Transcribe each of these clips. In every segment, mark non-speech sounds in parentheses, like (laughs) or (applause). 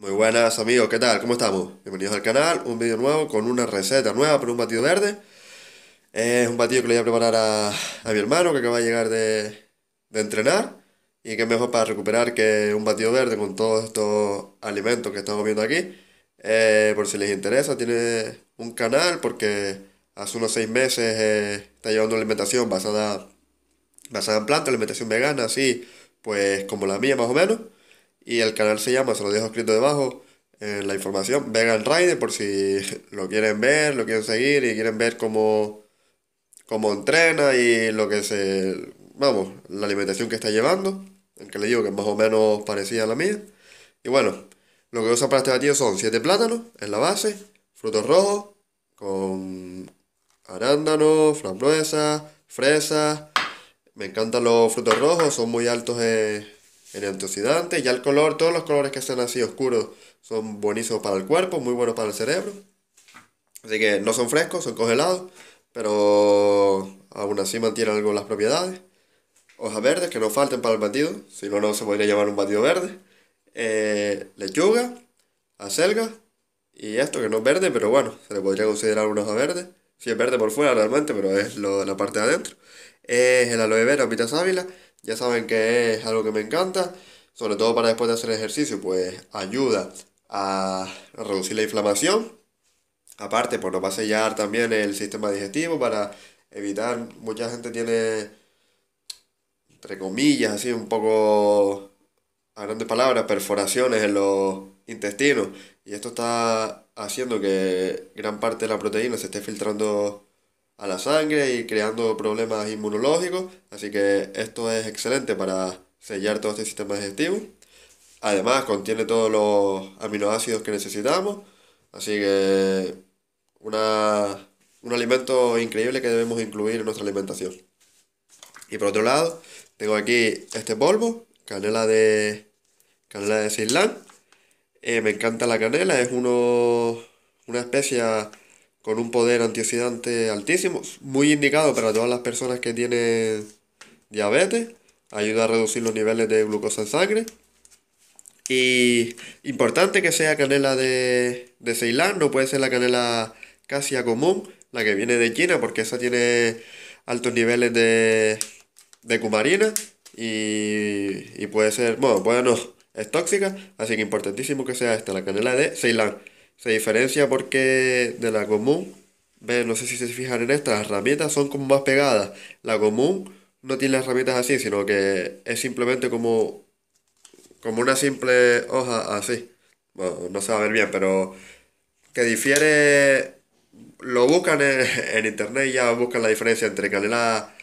Muy buenas amigos, ¿qué tal? ¿Cómo estamos? Bienvenidos al canal, un vídeo nuevo con una receta nueva para un batido verde. Es un batido que le voy a preparar a, a mi hermano que acaba de llegar de, de entrenar. Y que es mejor para recuperar que un batido verde con todos estos alimentos que estamos viendo aquí. Eh, por si les interesa, tiene un canal porque hace unos seis meses eh, está llevando alimentación basada, basada en plantas, alimentación vegana, así pues como la mía más o menos. Y el canal se llama, se lo dejo escrito debajo en eh, la información, Vegan Rider, por si (laughs) lo quieren ver, lo quieren seguir y quieren ver cómo, cómo entrena y lo que se. Vamos, la alimentación que está llevando, que le digo que es más o menos parecida a la mía. Y bueno, lo que usa para este batido son 7 plátanos en la base, frutos rojos, con arándanos, frambuesas, fresas. Me encantan los frutos rojos, son muy altos en antioxidante. Ya el color, todos los colores que están así oscuros son buenísimos para el cuerpo, muy buenos para el cerebro. Así que no son frescos, son congelados, pero aún así mantienen algo las propiedades. Hojas verdes que no falten para el batido, si no, no se podría llamar un batido verde. Eh, lechuga, acelga y esto que no es verde, pero bueno, se le podría considerar una hoja verde. Si es verde por fuera realmente, pero es lo de la parte de adentro. Es el aloe vera, pita sábila ya saben que es algo que me encanta, sobre todo para después de hacer ejercicio, pues ayuda a reducir la inflamación. Aparte, pues nos va a sellar también el sistema digestivo para evitar, mucha gente tiene, entre comillas, así un poco, a grandes palabras, perforaciones en los intestinos. Y esto está haciendo que gran parte de la proteína se esté filtrando a la sangre y creando problemas inmunológicos. Así que esto es excelente para sellar todo este sistema digestivo. Además contiene todos los aminoácidos que necesitamos. Así que un alimento increíble que debemos incluir en nuestra alimentación. Y por otro lado, tengo aquí este polvo, canela de canela de Ceilán. Eh, me encanta la canela, es una especia con un poder antioxidante altísimo, muy indicado para todas las personas que tienen diabetes, ayuda a reducir los niveles de glucosa en sangre. Y importante que sea canela de, de Ceilán, no puede ser la canela casi común, la que viene de China, porque esa tiene altos niveles de, cumarina y, puede ser, bueno, bueno, es tóxica, así que importantísimo que sea esta, la canela de Ceilán. Se diferencia porque de la común, no sé si se fijan en esta, las ramitas son como más pegadas. La común no tiene las ramitas así, sino que es simplemente como, como una simple hoja así. Bueno, no se va a ver bien, pero que difiere, lo buscan en, (laughs) en internet y ya buscan la diferencia entre canela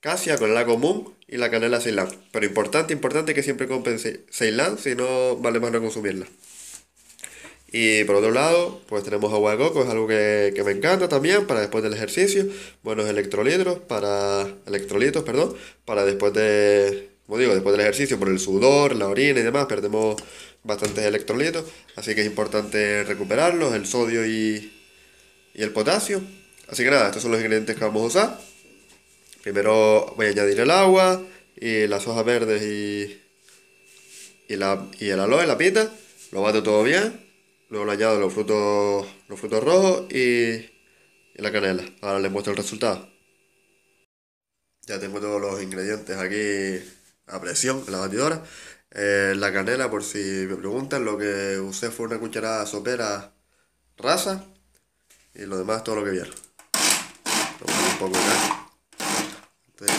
casia, canela común y la canela ceilán. Pero importante, importante que siempre compren ceilán, si no vale más no consumirla. Y por otro lado, pues tenemos agua de coco, es algo que, me encanta también para después del ejercicio, buenos electrolitos para, electrolitos, perdón, para después de, como digo, después del ejercicio, por el sudor, la orina y demás, perdemos bastantes electrolitos, así que es importante recuperarlos, el sodio y, y el potasio. Así que nada, estos son los ingredientes que vamos a usar. Primero voy a añadir el agua, y las hojas verdes y, la, y el aloe, la pita. Lo bato todo bien Luego le añado los frutos, los frutos rojos y, la canela. Ahora les muestro el resultado. Ya tengo todos los ingredientes aquí a presión en la batidora. Eh, la canela, por si me preguntan, lo que usé fue una cucharada sopera rasa y lo demás todo lo que vieron. un poco acá. Entonces,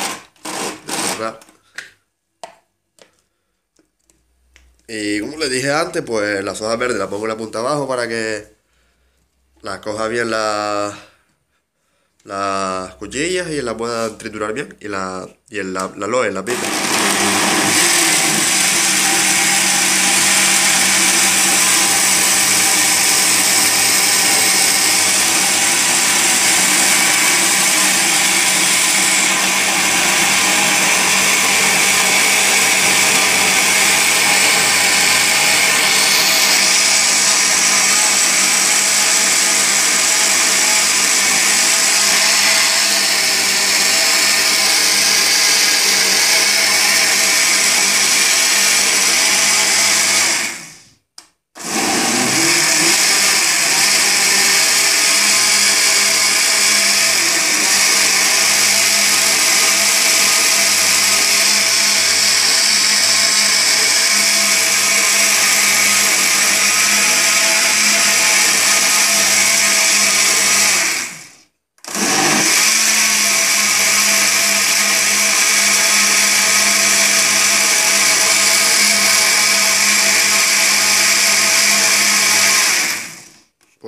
cerrar. Y como les dije antes, pues las hojas verdes las pongo en la punta abajo para que la coja bien las, las cuchillas y la pueda triturar bien. Y la, y en la, loe, la pita.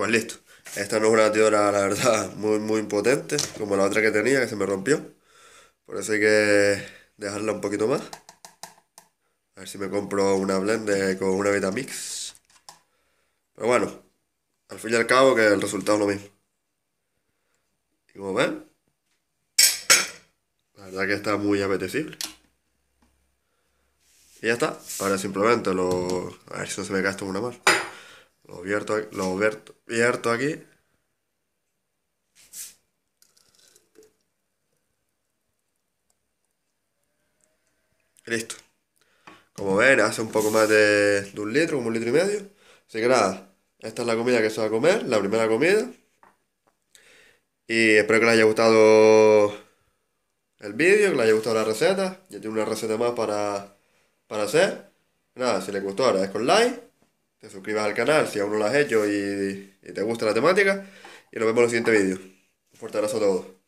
pues listo. Esta no es una batidora, la verdad, (laughs) muy, muy impotente, como la otra que tenía, que se me rompió. Por eso hay que dejarla un poquito más. A ver si me compro una blender con una Vitamix. Pero bueno, al fin y al cabo que el resultado es lo mismo. Y como ven, la verdad que está muy apetecible. Y ya está. Ahora simplemente lo... A ver si no se me gasta una más. Lo abierto, abierto, aquí. Listo. Como ven, hace un poco más de, un litro, como un litro y medio. Así que nada, esta es la comida que se va a comer, la primera comida. Y espero que les haya gustado el vídeo, que les haya gustado la receta. Ya tengo una receta más para, para hacer. Nada, si les gustó, agradezco un like te suscribas al canal si aún no lo has hecho y, y te gusta la temática. Y nos vemos en el siguiente vídeo. Un fuerte abrazo a todos.